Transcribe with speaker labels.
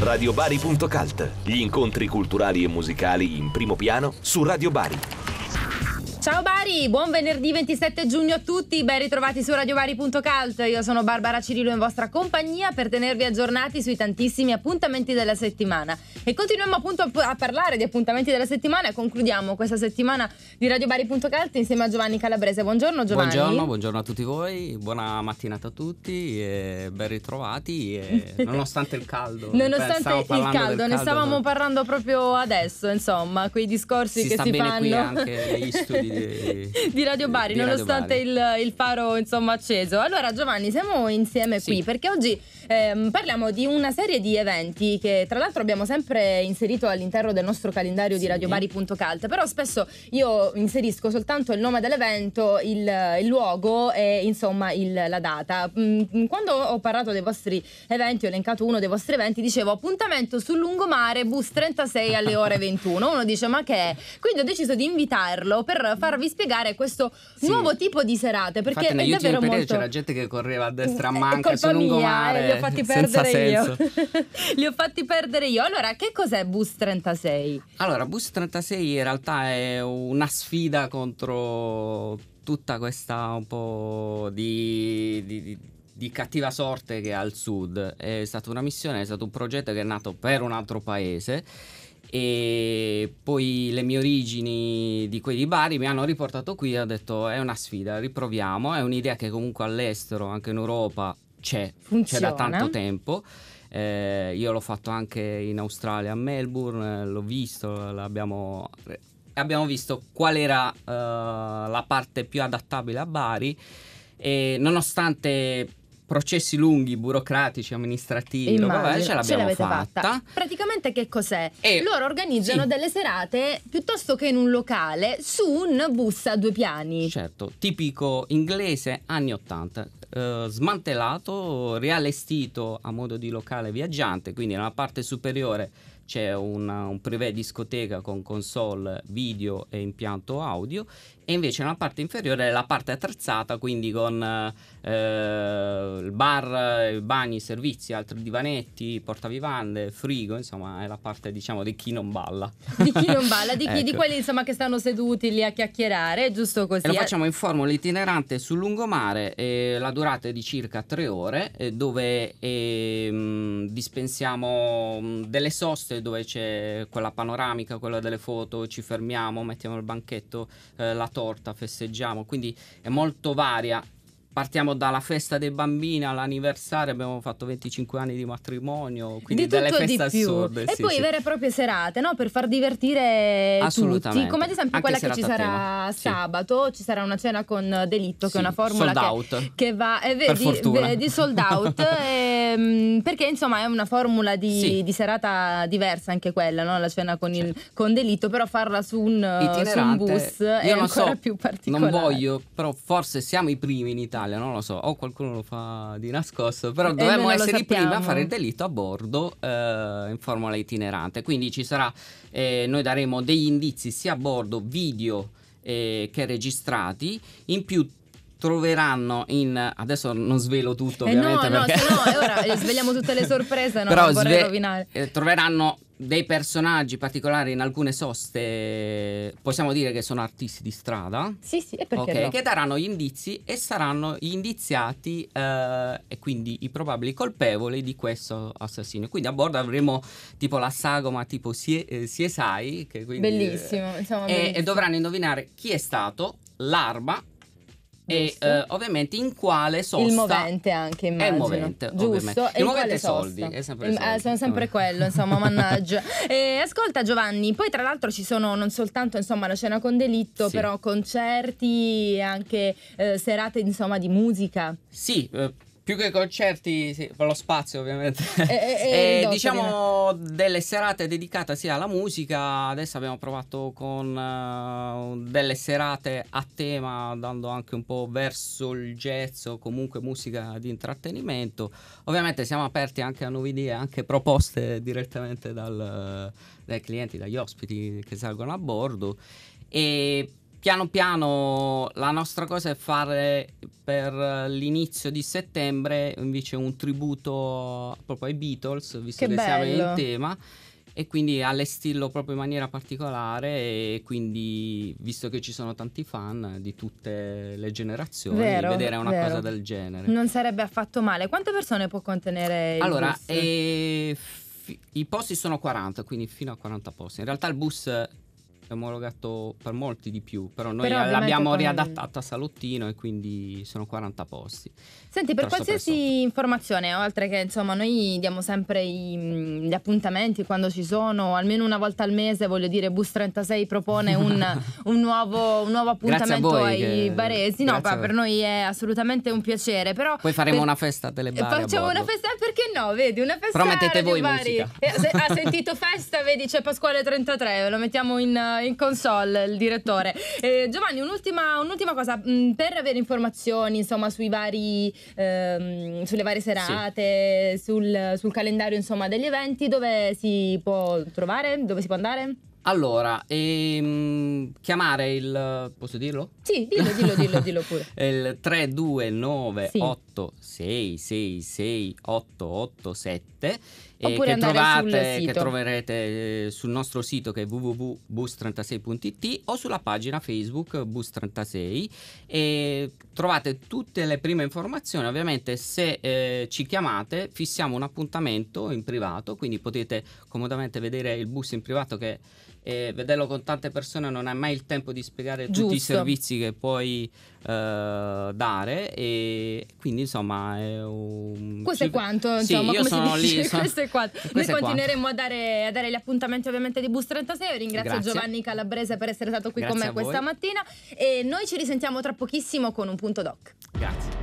Speaker 1: radiobari.cult. Gli incontri culturali e musicali in primo piano su Radio Bari. Ciao Bari, buon venerdì 27 giugno a tutti, ben ritrovati su radiobari.cult. Io sono Barbara Cirillo in vostra compagnia per tenervi aggiornati sui tantissimi appuntamenti della settimana. E continuiamo appunto a, parlare di appuntamenti della settimana e concludiamo questa settimana di radiobari.cult insieme a Giovanni Calabrese. Buongiorno Giovanni. Buongiorno, buongiorno
Speaker 2: a tutti voi, buona mattinata a tutti e ben ritrovati e nonostante
Speaker 1: il caldo. nonostante il caldo, caldo, ne stavamo parlando proprio adesso, insomma, quei discorsi si che si fanno. Qui anche negli studi di Radio Bari, di nonostante Radio Bari. Il, il, faro insomma acceso. Allora Giovanni, siamo insieme sì. qui perché oggi eh, parliamo di una serie di eventi che tra l'altro abbiamo sempre inserito all'interno del nostro calendario sì. di radiobari.cult, però spesso io inserisco soltanto il nome dell'evento, il, il luogo e insomma il, la data. Mm, quando ho parlato dei vostri eventi, ho elencato uno dei vostri eventi, dicevo appuntamento sul lungomare bus 36 alle ore 21. Uno dice ma che è? Quindi ho deciso di invitarlo per far farvi spiegare questo sì. nuovo tipo di serate. Perché Infatti, negli è davvero molto... c'era
Speaker 2: gente che correva a destra a manca sul eh, lungomare. li ho fatti perdere senso.
Speaker 1: io. li ho fatti perdere io. Allora, che cos'è Bus 36? Allora, Bus 36
Speaker 2: in realtà è una sfida contro tutta questa un po' di, di, di di cattiva sorte che è al sud. È stata una missione, è stato un progetto che è nato per un altro paese e poi le mie origini di quei di Bari mi hanno riportato qui e ho detto è una sfida, riproviamo, è un'idea che comunque all'estero, anche in Europa, c'è, Funziona. c'è da tanto tempo. Eh, io l'ho fatto anche in Australia, a Melbourne, l'ho visto, l'abbiamo eh, abbiamo visto qual era uh, la parte più adattabile a Bari e nonostante processi lunghi, burocratici, amministrativi, Immagino, vabbè, ce l'abbiamo ce fatta. fatta.
Speaker 1: Praticamente che cos'è? E Loro organizzano sì. delle serate piuttosto che in un locale su un bus a due piani. Certo,
Speaker 2: tipico inglese anni 80. Eh, smantellato, riallestito a modo di locale viaggiante, quindi nella parte superiore c'è una, un privé discoteca con console video e impianto audio e invece nella parte inferiore è la parte attrezzata quindi con eh, il bar, i bagni, i servizi, altri divanetti, portavivande, frigo, insomma è la parte diciamo di chi non balla. Di chi non balla, di, chi, ecco. di quelli
Speaker 1: insomma che stanno seduti lì a chiacchierare, giusto così. E lo eh? facciamo
Speaker 2: in formula itinerante sul lungomare, eh, la durata è di circa tre ore eh, dove ehm, dispensiamo delle soste dove c'è quella panoramica, quella delle foto, ci fermiamo, mettiamo il banchetto, eh, la torta, festeggiamo, quindi è molto varia partiamo dalla festa dei bambini all'anniversario, abbiamo fatto 25 anni di matrimonio, quindi di delle feste assurde. E sì, poi sì. vere e
Speaker 1: proprie serate, no? Per far divertire tutti, come ad esempio Anche quella che ci sarà sabato, ci sarà una cena con Delitto, che è una formula che, che, va, eh, vedi, vedi sold out, e, ehm, perché insomma è una formula di, di serata diversa anche quella, no? La cena con, il, con Delitto, però farla su un, su un bus io è ancora so, più
Speaker 2: particolare. Non voglio, però forse siamo i primi in Italia Italia, non lo so, o qualcuno lo fa di nascosto, però dovremmo essere i primi a fare il delitto a bordo eh, in formula itinerante. Quindi ci sarà, eh, noi daremo degli indizi sia a bordo video eh, che registrati, in più troveranno in adesso non svelo tutto ovviamente eh no, no, perché... se no ora
Speaker 1: svegliamo tutte le sorprese non vorrei sve- rovinare
Speaker 2: eh, troveranno dei personaggi particolari in alcune soste possiamo dire che sono artisti di strada
Speaker 1: sì sì e perché okay, no? che daranno
Speaker 2: gli indizi e saranno gli indiziati eh, e quindi i probabili colpevoli di questo assassino quindi a bordo avremo tipo la sagoma tipo si, CSI eh, che quindi, bellissimo,
Speaker 1: insomma, eh, e, bellissimo. e dovranno
Speaker 2: indovinare chi è stato l'arma e uh, ovviamente in quale sosta il movente
Speaker 1: anche immagino è movente giusto ovviamente. il e movente è soldi, è sempre soldi. sono sempre quello insomma mannaggia e, ascolta Giovanni poi tra l'altro ci sono non soltanto insomma la cena con delitto sì. però concerti e anche eh, serate insomma di musica
Speaker 2: sì eh, più che concerti, sì, per lo spazio ovviamente. E, e, e diciamo delle serate dedicate sia alla musica, adesso abbiamo provato con uh, delle serate a tema, andando anche un po' verso il jazz o comunque musica di intrattenimento. Ovviamente siamo aperti anche a nuove idee, anche proposte direttamente dal, dai clienti, dagli ospiti che salgono a bordo. E piano piano la nostra cosa è fare per l'inizio di settembre invece un tributo proprio ai Beatles, visto che, che siamo in tema. E quindi allestirlo proprio in maniera particolare e quindi visto che ci sono tanti fan di tutte le generazioni vero, vedere una vero. cosa del genere non
Speaker 1: sarebbe affatto male quante persone può contenere allora, il allora
Speaker 2: eh, i posti sono 40 quindi fino a 40 posti in realtà il bus è omologato per molti di più, però noi però l'abbiamo riadattato a salottino e quindi sono 40 posti.
Speaker 1: Senti, per qualsiasi informazione, oltre che insomma noi diamo sempre i, gli appuntamenti quando ci sono, almeno una volta al mese, voglio dire, Bus 36 propone un, un, nuovo, un nuovo, appuntamento ai che... baresi, no, pa, per noi è assolutamente un piacere, però... Poi faremo per... una
Speaker 2: festa delle bare Facciamo una festa,
Speaker 1: perché no, vedi, una festa... Promettete voi Bari. musica. Eh, ha sentito festa, vedi, c'è Pasquale 33, lo mettiamo in in console il direttore. Eh, Giovanni, un'ultima, un'ultima cosa, mh, mm, per avere informazioni insomma, sui vari, ehm, sulle varie serate, sì. sul, sul, calendario insomma, degli eventi, dove si può trovare, dove si può andare?
Speaker 2: Allora, ehm, chiamare il... posso dirlo?
Speaker 1: Sì, dillo, dillo, dillo,
Speaker 2: dillo pure. il 329 sì. 8666887 e che, trovate, che troverete eh, sul nostro sito che è www.bus36.it o sulla pagina Facebook Bus36 e trovate tutte le prime informazioni. Ovviamente se eh, ci chiamate fissiamo un appuntamento in privato, quindi potete comodamente vedere il bus in privato che eh, vederlo con tante persone non hai mai il tempo di spiegare Giusto. tutti i servizi che puoi eh, dare e quindi insomma è un... questo è
Speaker 1: quanto sì, insomma, io sono lì, sono... questo è quanto questo noi è continueremo quanto. A, dare, a, dare, gli appuntamenti ovviamente di Bus 36 io ringrazio Grazie. Giovanni Calabrese per essere stato qui Grazie con me questa mattina e noi ci risentiamo tra pochissimo con un punto doc Grazie